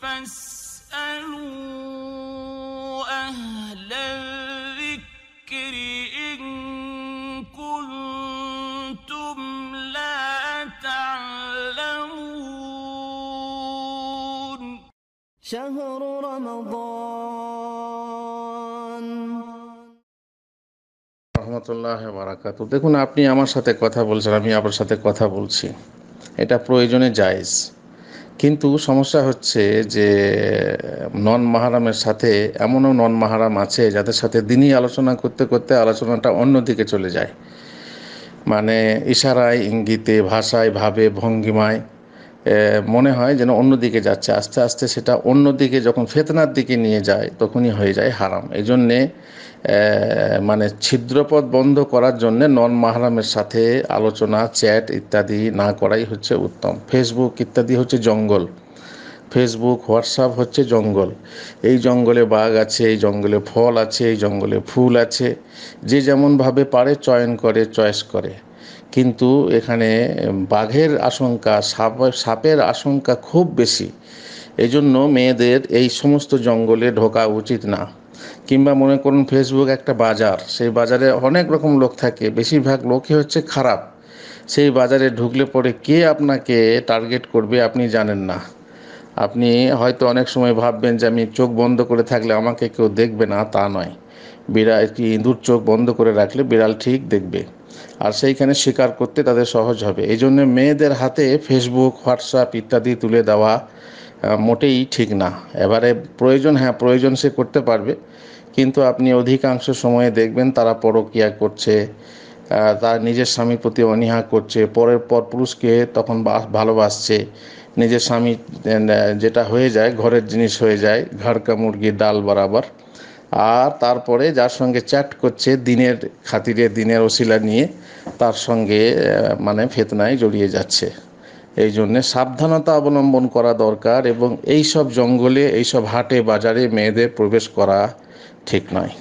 فاسألوا أهل الذكر إن كنتم لا تعلمون شهر رمضان রহমতুল্লাহ বারাকাত দেখুন আপনি আমার সাথে কথা বলছেন আমি আপনার সাথে কথা বলছি এটা প্রয়োজনে জায়জ কিন্তু সমস্যা হচ্ছে যে নন মাহারামের সাথে এমনও নন মাহারাম আছে যাদের সাথে দিনই আলোচনা করতে করতে আলোচনাটা অন্যদিকে চলে যায় মানে ইশারায় ইঙ্গিতে ভাষায় ভাবে ভঙ্গিমায় মনে হয় যেন অন্যদিকে যাচ্ছে আস্তে আস্তে সেটা অন্যদিকে যখন ফেতনার দিকে নিয়ে যায় তখনই হয়ে যায় হারাম এই জন্যে মানে ছিদ্রপথ বন্ধ করার জন্যে নন মাহারামের সাথে আলোচনা চ্যাট ইত্যাদি না করাই হচ্ছে উত্তম ফেসবুক ইত্যাদি হচ্ছে জঙ্গল ফেসবুক হোয়াটসঅ্যাপ হচ্ছে জঙ্গল এই জঙ্গলে বাঘ আছে এই জঙ্গলে ফল আছে এই জঙ্গলে ফুল আছে যে যেমনভাবে পারে চয়ন করে চয়েস করে কিন্তু এখানে বাঘের আশঙ্কা সাপ সাপের আশঙ্কা খুব বেশি এই জন্য মেয়েদের এই সমস্ত জঙ্গলে ঢোকা উচিত না কিংবা মনে করুন ফেসবুক একটা বাজার সেই বাজারে অনেক রকম লোক থাকে বেশিরভাগ লোকই হচ্ছে খারাপ সেই বাজারে ঢুকলে পরে কে আপনাকে টার্গেট করবে আপনি জানেন না আপনি হয়তো অনেক সময় ভাববেন যে আমি চোখ বন্ধ করে থাকলে আমাকে কেউ দেখবে না তা নয় বিড়াল একটি ইঁদুর চোখ বন্ধ করে রাখলে বিড়াল ঠিক দেখবে আর সেইখানে শিকার করতে তাদের সহজ হবে এই জন্য মেয়েদের হাতে ফেসবুক হোয়াটসঅ্যাপ ইত্যাদি তুলে দেওয়া মোটেই ঠিক না এবারে প্রয়োজন হ্যাঁ প্রয়োজন সে করতে পারবে কিন্তু আপনি অধিকাংশ সময়ে দেখবেন তারা পরকিয়া করছে তার নিজের স্বামীর প্রতি অনীহা করছে পরের পর পুরুষকে তখন ভালোবাসছে নিজের স্বামী যেটা হয়ে যায় ঘরের জিনিস হয়ে যায় ঘাড়কা মুরগি ডাল বরাবর আর তারপরে যার সঙ্গে চ্যাট করছে দিনের খাতিরে দিনের ওসিলা নিয়ে তার সঙ্গে মানে ফেতনায় জড়িয়ে যাচ্ছে এই জন্যে সাবধানতা অবলম্বন করা দরকার এবং এইসব জঙ্গলে এইসব হাটে বাজারে মেয়েদের প্রবেশ করা ঠিক নয়